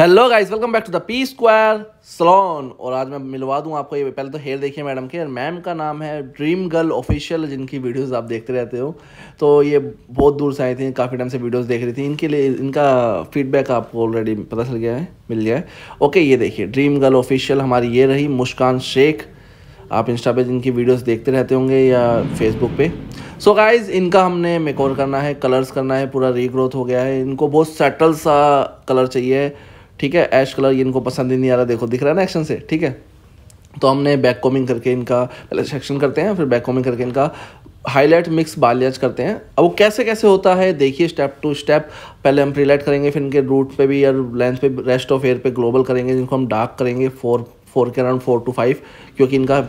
hello guys welcome back to the P square salon और आज मैं मिलवा दूं आपको ये पहले तो हेयर देखिए मैडम के मैम का नाम है ड्रीम गर्ल ऑफिशियल जिनकी वीडियोस आप देखते रहते हो तो ये बहुत दूर से आई थी काफ़ी टाइम से वीडियोस देख रही थी इनके लिए इनका फीडबैक आपको ऑलरेडी पता चल गया है मिल गया है ओके ये देखिए ड्रीम गर्ल ऑफिशियल हमारी ये रही मुस्कान शेख आप इंस्टा पर जिनकी वीडियोज़ देखते रहते होंगे या फेसबुक पे सो so गाइज इनका हमने मेकओवर करना है कलर्स करना है पूरा रीग्रोथ हो गया है इनको बहुत सेटल सा कलर चाहिए ठीक है ऐश कलर ये इनको पसंद ही नहीं आ रहा देखो दिख रहा है ना एक्शन से ठीक है तो हमने बैक कॉमिंग करके इनका पहले सेक्शन करते हैं फिर बैक कॉमिंग करके इनका हाईलाइट मिक्स बालियाज करते हैं अब वो कैसे कैसे होता है देखिए स्टेप टू स्टेप पहले हम प्रीलाइट करेंगे फिर इनके रूट पे भी या लेंथ पे रेस्ट ऑफ एयर पे ग्लोबल करेंगे जिनको हम डार्क करेंगे फोर फोर के अराउंड फोर टू फाइव क्योंकि इनका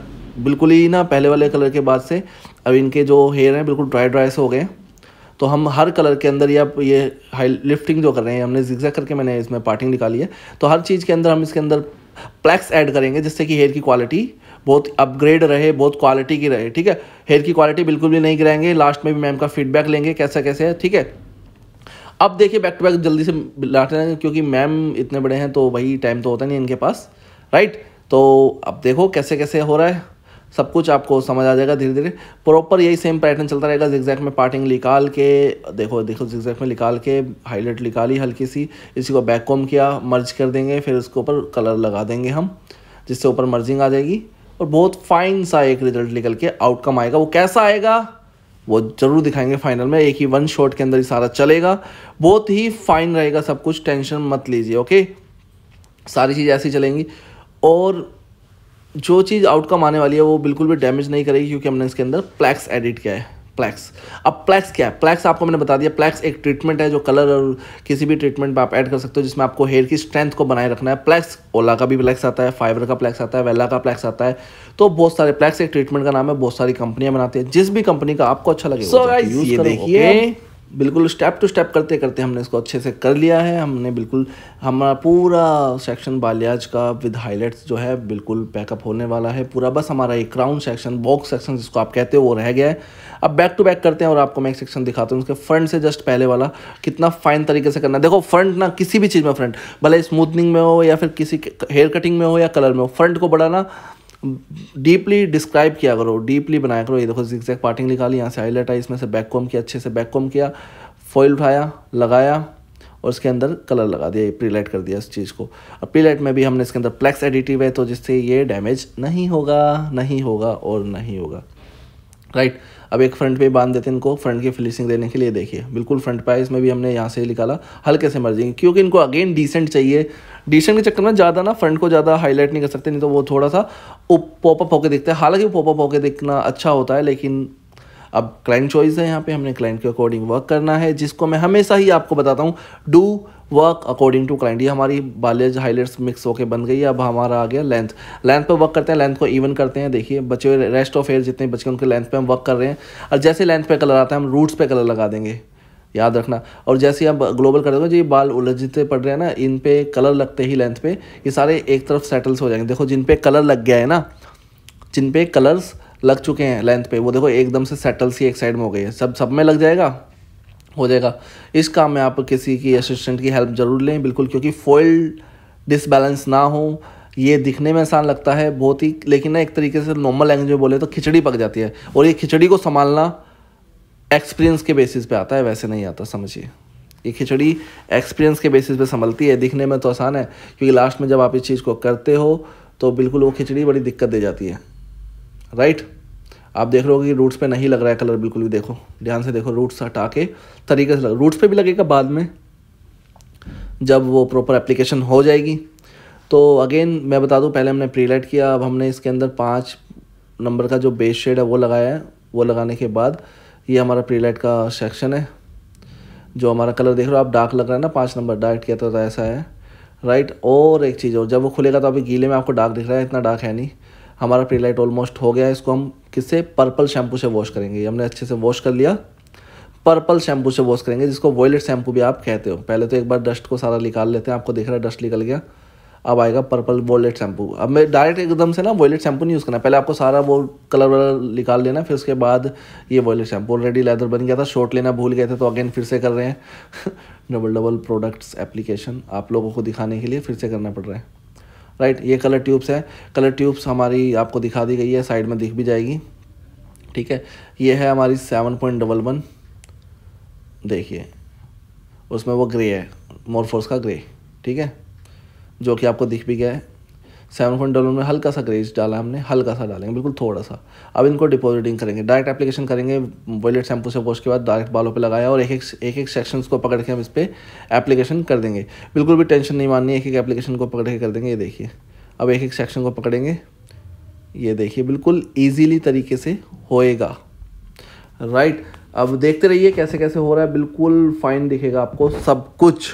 बिल्कुल ही ना पहले वाले कलर के बाद से अब इनके जो हेयर हैं बिल्कुल ड्राई ड्राई से हो गए हैं तो हम हर कलर के अंदर या ये हाई लिफ्टिंग जो कर रहे हैं हमने जिक्जैक करके मैंने इसमें पार्टिंग निकाली है तो हर चीज़ के अंदर हम इसके अंदर प्लैक्स ऐड करेंगे जिससे कि हेयर की क्वालिटी बहुत अपग्रेड रहे बहुत क्वालिटी की रहे ठीक है हेयर की क्वालिटी बिल्कुल भी नहीं गिराएंगे लास्ट में भी मैम का फीडबैक लेंगे कैसा कैसे है ठीक है अब देखिए बैक टू बैक जल्दी से लाट हैं क्योंकि मैम इतने बड़े हैं तो वही टाइम तो होता नहीं इनके पास राइट तो अब देखो कैसे कैसे हो रहा है सब कुछ आपको समझ आ जाएगा धीरे धीरे प्रॉपर यही सेम पैटर्न चलता रहेगा जिक्जैक में पार्टिंग निकाल के देखो देखो जिक्जैक में निकाल के हाईलाइट निकाली हल्की सी इसी को बैक कॉम किया मर्ज कर देंगे फिर उसके ऊपर कलर लगा देंगे हम जिससे ऊपर मर्जिंग आ जाएगी और बहुत फाइन सा एक रिजल्ट निकल के आउटकम आएगा वो कैसा आएगा वो जरूर दिखाएंगे फाइनल में एक ही वन शॉट के अंदर ही सारा चलेगा बहुत ही फाइन रहेगा सब कुछ टेंशन मत लीजिए ओके सारी चीज़ ऐसी चलेंगी और जो चीज़ आउटकम आने वाली है वो बिल्कुल भी डैमेज नहीं करेगी क्योंकि हमने इसके अंदर प्लैक्स एडिट किया है प्लैक्स अब प्लैक्स क्या है प्लैक्स आपको मैंने बता दिया प्लैक्स एक ट्रीटमेंट है जो कलर और किसी भी ट्रीटमेंट में आप ऐड कर सकते हो जिसमें आपको हेयर की स्ट्रेंथ को बनाए रखना है प्लैक्स ओला का भी प्लैक्स आता है फाइबर का प्लैक्स आता है वेला का प्लैक्स आता है तो बहुत सारे प्लैक्स एक ट्रीटमेंट का नाम है बहुत सारी कंपनियां बनाती है जिस भी कंपनी का आपको अच्छा लगे so, ये देखिए बिल्कुल स्टेप टू स्टेप करते करते हमने इसको अच्छे से कर लिया है हमने बिल्कुल हमारा पूरा सेक्शन बालियाज का विद हाइलाइट्स जो है बिल्कुल पैकअप होने वाला है पूरा बस हमारा एक क्राउन सेक्शन बॉक्स सेक्शन जिसको आप कहते हो वो रह गया है अब बैक टू बैक करते हैं और आपको मैं एक सेक्शन दिखाता हूँ उसके फ्रंट से जस्ट पहले वाला कितना फाइन तरीके से करना देखो फ्रंट ना किसी भी चीज़ में फ्रंट भले स्मूथनिंग में हो या फिर किसी हेयर कटिंग में हो या कलर में हो फ्रंट को बढ़ाना डीपली डिस्क्राइब किया करो डीपली बनाया करो ये देखो जिक जैक पार्टिंग निकाली यहाँ से हाईलाइट आई इसमें से बैक कॉम किया अच्छे से बैक कॉम किया फॉइल उठाया लगाया और इसके अंदर कलर लगा दिया प्रीलाइट कर दिया इस चीज़ को अब प्रीलाइट में भी हमने इसके अंदर प्लेक्स एडिटिव है तो जिससे ये डैमेज नहीं होगा नहीं होगा और नहीं होगा राइट अब एक फ्रंट पे बांध देते हैं इनको फ्रंट की फिनिशिंग देने के लिए देखिए बिल्कुल फ्रंट पाइस में भी हमने यहाँ से निकाला हल्के से जाएंगे क्योंकि इनको अगेन डिसेंट चाहिए डिसेंट के चक्कर में ज़्यादा ना फ्रंट को ज़्यादा हाईलाइट नहीं कर सकते नहीं तो वो थोड़ा सा पॉपअप होकर दिखता है हालांकि पॉपअप होकर दिखना अच्छा होता है लेकिन अब क्लाइंट चॉइस है यहाँ पे हमने क्लाइंट के अकॉर्डिंग वर्क करना है जिसको मैं हमेशा ही आपको बताता हूँ do work according to client ये हमारी बालेज हाईलाइट्स मिक्स होकर बन गई अब हमारा आ गया लेंथ लेंथ पर वर्क करते हैं लेंथ को इवन करते हैं देखिए बचे रेस्ट ऑफ एयर जितने बचे उनके लेंथ पर हम वर्क कर रहे हैं और जैसे लेंथ पर कलर आता है हम रूट्स पर कलर लगा देंगे याद रखना और जैसे आप ग्लोबल कर दोगे जो ये बाल उलझते पड़ रहे हैं ना इन पे कलर लगते ही लेंथ पे ये सारे एक तरफ सेटल्स हो जाएंगे देखो जिन पे कलर लग गया है ना जिन पे कलर्स लग चुके हैं लेंथ पे वो देखो एकदम से सेटल सी एक साइड में हो गई है सब सब में लग जाएगा हो जाएगा इस काम में आप किसी की असिस्टेंट की हेल्प ज़रूर लें बिल्कुल क्योंकि फॉइल डिसबैलेंस ना हो ये दिखने में आसान लगता है बहुत ही लेकिन ना एक तरीके से नॉर्मल लैंग्वेज में बोले तो खिचड़ी पक जाती है और ये खिचड़ी को संभालना एक्सपीरियंस के बेसिस पे आता है वैसे नहीं आता समझिए ये खिचड़ी एक्सपीरियंस के बेसिस पे संभलती है दिखने में तो आसान है क्योंकि लास्ट में जब आप इस चीज़ को करते हो तो बिल्कुल वो खिचड़ी बड़ी दिक्कत दे जाती है राइट आप देख रहे हो कि रूट्स पे नहीं लग रहा है कलर बिल्कुल भी देखो ध्यान से देखो रूट्स हटा के तरीके से लग रूट्स पे भी लगेगा बाद में जब वो प्रॉपर एप्लीकेशन हो जाएगी तो अगेन मैं बता दूं पहले हमने प्रीलाइट किया अब हमने इसके अंदर पाँच नंबर का जो बेस शेड है वो लगाया है वो लगाने के बाद ये हमारा प्रीलाइट का सेक्शन है जो हमारा कलर देख रहे हो आप डार्क लग रहा है ना पाँच नंबर डार्क किया तो ऐसा है राइट और एक चीज़ और जब वो खुलेगा तो अभी गीले में आपको डार्क दिख रहा है इतना डार्क है नहीं हमारा प्री लाइट ऑलमोस्ट हो गया इसको हम किससे पर्पल शैम्पू से वॉश करेंगे हमने अच्छे से वॉश कर लिया पर्पल शैम्पू से वॉश करेंगे जिसको वॉयलेट शैम्पू भी आप कहते हो पहले तो एक बार डस्ट को सारा निकाल लेते हैं आपको दिख रहा है डस्ट निकल गया अब आएगा पर्पल वॉयलेट शैम्पू अब मैं डायरेक्ट एकदम से ना वॉयलेट शैम्पू नहीं यूज़ करना पहले आपको सारा वो कलर वलर निकाल लेना फिर उसके बाद ये वॉयलेट शैम्पू ऑलरेडी लेदर बन गया था शॉर्ट लेना भूल गए थे तो अगेन फिर से कर रहे हैं डबल डबल प्रोडक्ट्स एप्लीकेशन आप लोगों को दिखाने के लिए फिर से करना पड़ रहा है राइट ये कलर ट्यूब्स है कलर ट्यूब्स हमारी आपको दिखा दी गई है साइड में दिख भी जाएगी ठीक है ये है हमारी सेवन पॉइंट डबल वन देखिए उसमें वो ग्रे है मोरफोर्स का ग्रे ठीक है जो कि आपको दिख भी गया है सेवन फोन डॉलर में हल्का सा ग्रेज डाला हमने हल्का सा डालेंगे बिल्कुल थोड़ा सा अब इनको डिपॉजिटिंग करेंगे डायरेक्ट एप्लीकेशन करेंगे वॉयलेट शैम्पू से वॉश के बाद डायरेक्ट बालों पे लगाया और एक एक एक एक सेक्शन को पकड़ के हम इस पर एप्लीकेशन कर देंगे बिल्कुल भी टेंशन नहीं माननी एक एक एप्लीकेशन को पकड़ के कर देंगे ये देखिए अब एक एक सेक्शन को पकड़ेंगे ये देखिए बिल्कुल ईजीली तरीके से होएगा राइट अब देखते रहिए कैसे कैसे हो रहा है बिल्कुल फाइन दिखेगा आपको सब कुछ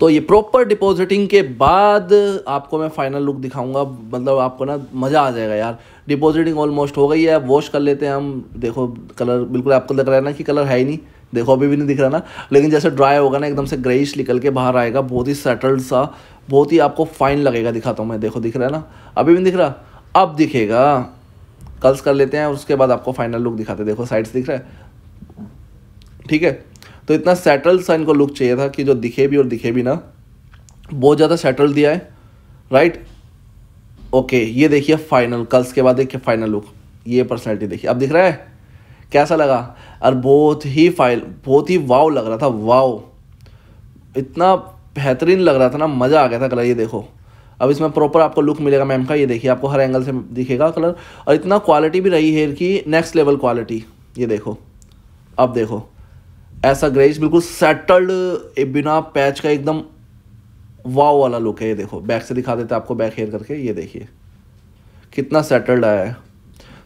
तो ये प्रॉपर डिपॉजिटिंग के बाद आपको मैं फाइनल लुक दिखाऊंगा मतलब आपको ना मज़ा आ जाएगा यार डिपॉजिटिंग ऑलमोस्ट हो गई है वॉश कर लेते हैं हम देखो कलर बिल्कुल आपको लग रहा है ना कि कलर है ही नहीं देखो अभी भी नहीं दिख रहा ना लेकिन जैसे ड्राई होगा ना एकदम से ग्रेइश निकल के बाहर आएगा बहुत ही सेटल्ड सा बहुत ही आपको फाइन लगेगा दिखाता हूँ मैं देखो दिख रहा है ना अभी भी नहीं दिख रहा अब दिखेगा कल्स कर लेते हैं उसके बाद आपको फाइनल लुक दिखाते देखो साइड्स दिख रहा है ठीक है तो इतना सेटल्ड सा इनको लुक चाहिए था कि जो दिखे भी और दिखे भी ना बहुत ज़्यादा सेटल दिया है राइट ओके ये देखिए फाइनल कल्स के बाद देखिए फाइनल लुक ये पर्सनैलिटी देखिए अब दिख रहा है कैसा लगा और बहुत ही फाइल बहुत ही वाव लग रहा था वाव इतना बेहतरीन लग रहा था ना मज़ा आ गया था कलर ये देखो अब इसमें प्रॉपर आपको लुक मिलेगा मैम का ये देखिए आपको हर एंगल से दिखेगा कलर और इतना क्वालिटी भी रही हेयर की नेक्स्ट लेवल क्वालिटी ये देखो अब देखो ऐसा ग्रेज बिल्कुल सेटल्ड बिना पैच का एकदम वाव वाला लुक है ये देखो बैक से दिखा देते आपको बैक हेयर करके ये देखिए कितना सेटल्ड आया है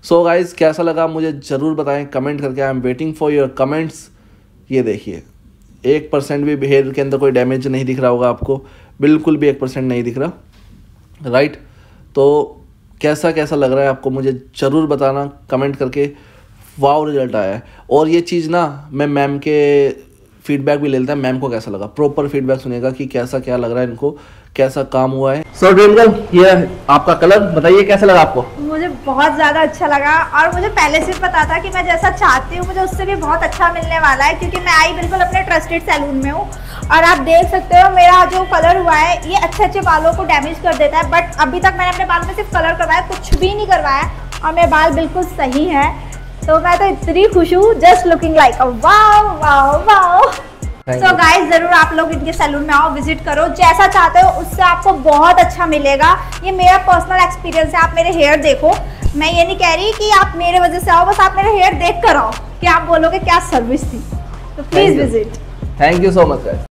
सो so गाइज कैसा लगा मुझे ज़रूर बताएं कमेंट करके I am waiting for your comments ये देखिए एक परसेंट भी हेयर के अंदर कोई डैमेज नहीं दिख रहा होगा आपको बिल्कुल भी एक परसेंट नहीं दिख रहा राइट तो कैसा कैसा लग रहा है आपको मुझे ज़रूर बताना कमेंट करके वाव रिजल्ट आया है और ये चीज़ ना मैं मैम के फीडबैक भी ले लेता है मैम को कैसा लगा प्रॉपर फीडबैक सुनेगा कि कैसा क्या लग रहा है इनको कैसा काम हुआ है सर ड्रीम गर्ल ये आपका कलर बताइए कैसा लगा आपको मुझे बहुत ज़्यादा अच्छा लगा और मुझे पहले से पता था कि मैं जैसा चाहती हूँ मुझे उससे भी बहुत अच्छा मिलने वाला है क्योंकि मैं आई बिल्कुल अपने ट्रस्टेड सैलून में हूँ और आप देख सकते हो मेरा जो कलर हुआ है ये अच्छे अच्छे बालों को डैमेज कर देता है बट अभी तक मैंने अपने बाल में सिर्फ कलर करवाया कुछ भी नहीं करवाया और मेरे बाल बिल्कुल सही है तो मैं तो इतनी खुश हूँ जस्ट लुकिंग लाइक तो गाइस जरूर आप लोग इनके सैलून में आओ विजिट करो जैसा चाहते हो उससे आपको बहुत अच्छा मिलेगा ये मेरा पर्सनल एक्सपीरियंस है आप मेरे हेयर देखो मैं ये नहीं कह रही कि आप मेरे वजह से आओ बस आप मेरे हेयर देख कर आओ कि आप बोलोगे क्या सर्विस थी तो please visit thank you so much